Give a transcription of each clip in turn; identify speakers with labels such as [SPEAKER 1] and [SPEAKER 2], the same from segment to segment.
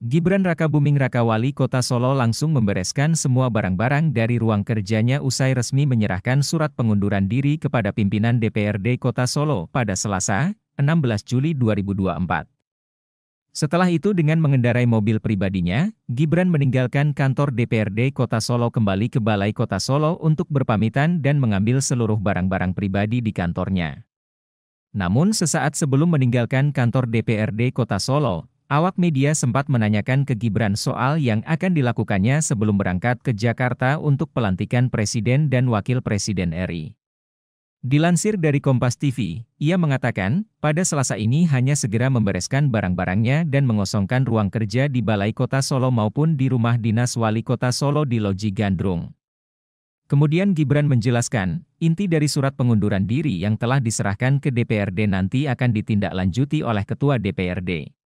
[SPEAKER 1] Gibran Raka Buming Raka Wali Kota Solo langsung membereskan semua barang-barang dari ruang kerjanya usai resmi menyerahkan surat pengunduran diri kepada pimpinan DPRD Kota Solo pada Selasa, 16 Juli 2024. Setelah itu dengan mengendarai mobil pribadinya, Gibran meninggalkan kantor DPRD Kota Solo kembali ke Balai Kota Solo untuk berpamitan dan mengambil seluruh barang-barang pribadi di kantornya. Namun sesaat sebelum meninggalkan kantor DPRD Kota Solo, Awak media sempat menanyakan ke Gibran soal yang akan dilakukannya sebelum berangkat ke Jakarta untuk pelantikan Presiden dan Wakil Presiden RI. Dilansir dari Kompas TV, ia mengatakan, pada selasa ini hanya segera membereskan barang-barangnya dan mengosongkan ruang kerja di Balai Kota Solo maupun di rumah dinas wali kota Solo di Loji Gandrung. Kemudian Gibran menjelaskan, inti dari surat pengunduran diri yang telah diserahkan ke DPRD nanti akan ditindaklanjuti oleh Ketua DPRD.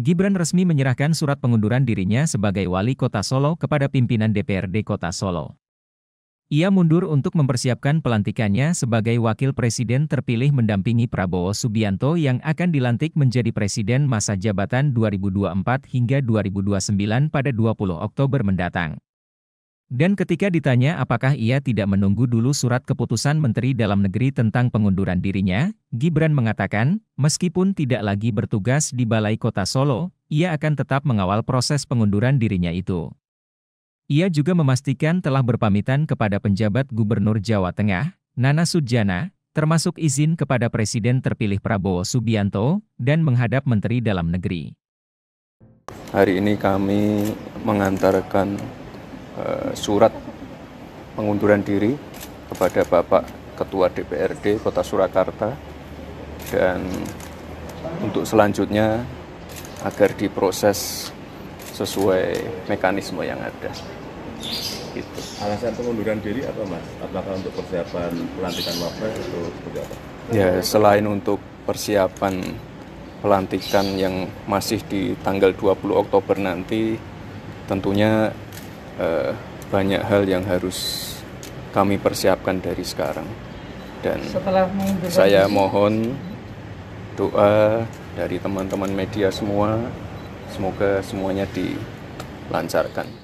[SPEAKER 1] Gibran resmi menyerahkan surat pengunduran dirinya sebagai wali kota Solo kepada pimpinan DPRD kota Solo. Ia mundur untuk mempersiapkan pelantikannya sebagai wakil presiden terpilih mendampingi Prabowo Subianto yang akan dilantik menjadi presiden masa jabatan 2024 hingga 2029 pada 20 Oktober mendatang. Dan ketika ditanya apakah ia tidak menunggu dulu surat keputusan Menteri Dalam Negeri tentang pengunduran dirinya, Gibran mengatakan, meskipun tidak lagi bertugas di Balai Kota Solo, ia akan tetap mengawal proses pengunduran dirinya itu. Ia juga memastikan telah berpamitan kepada penjabat Gubernur Jawa Tengah, Nana Sudjana, termasuk izin kepada Presiden terpilih Prabowo Subianto, dan menghadap Menteri Dalam Negeri.
[SPEAKER 2] Hari ini kami mengantarkan Eh, surat pengunduran diri kepada Bapak Ketua DPRD Kota Surakarta dan untuk selanjutnya agar diproses sesuai mekanisme yang ada. Gitu. Alasan pengunduran diri apa mas? Apakah untuk persiapan pelantikan wapres atau seperti apa? Ya selain untuk persiapan pelantikan yang masih di tanggal 20 Oktober nanti tentunya uh, banyak hal yang harus kami persiapkan dari sekarang dan Setelah saya mohon doa dari teman-teman media semua semoga semuanya dilancarkan